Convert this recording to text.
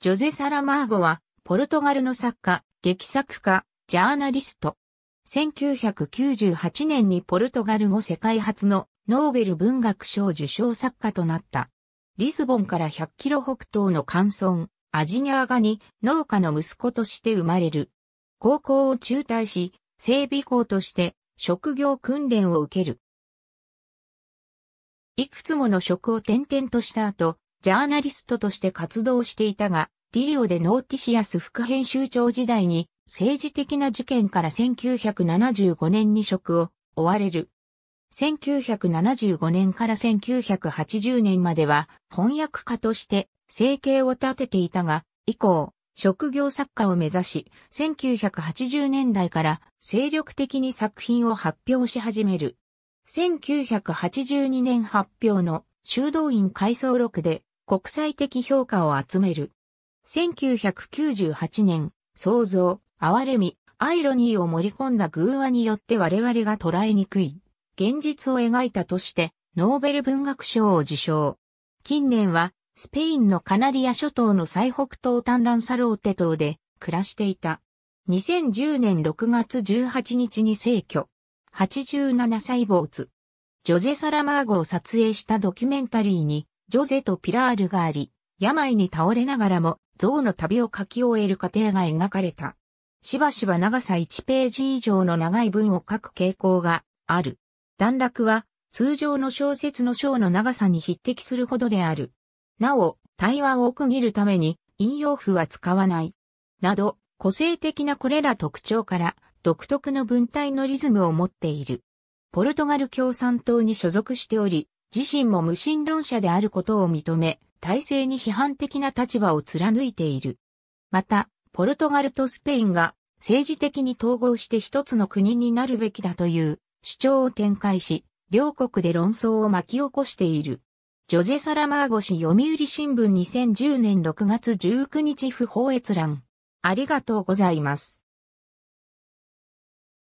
ジョゼ・サラマーゴは、ポルトガルの作家、劇作家、ジャーナリスト。1998年にポルトガル語世界初のノーベル文学賞受賞作家となった。リスボンから100キロ北東の乾村、アジニャーガに農家の息子として生まれる。高校を中退し、整備校として職業訓練を受ける。いくつもの職を転々とした後、ジャーナリストとして活動していたが、ディリオでノーティシアス副編集長時代に政治的な事件から1975年に職を追われる。1975年から1980年までは翻訳家として生計を立てていたが、以降、職業作家を目指し、1980年代から精力的に作品を発表し始める。1982年発表の修道院回想録で国際的評価を集める。1998年、創造、哀れみ、アイロニーを盛り込んだ偶話によって我々が捉えにくい、現実を描いたとして、ノーベル文学賞を受賞。近年は、スペインのカナリア諸島の最北東端ランサローテ島で暮らしていた。2010年6月18日に逝去。87歳坊主。ジョゼ・サラマーゴを撮影したドキュメンタリーにジョゼとピラールがあり、病に倒れながらも象の旅を書き終える過程が描かれた。しばしば長さ1ページ以上の長い文を書く傾向がある。段落は通常の小説の章の長さに匹敵するほどである。なお、対話を区切るために引用符は使わない。など、個性的なこれら特徴から独特の文体のリズムを持っている。ポルトガル共産党に所属しており、自身も無神論者であることを認め、体制に批判的な立場を貫いている。また、ポルトガルとスペインが政治的に統合して一つの国になるべきだという主張を展開し、両国で論争を巻き起こしている。ジョゼ・サラマーゴ氏読売新聞2010年6月19日不法閲覧。ありがとうございます。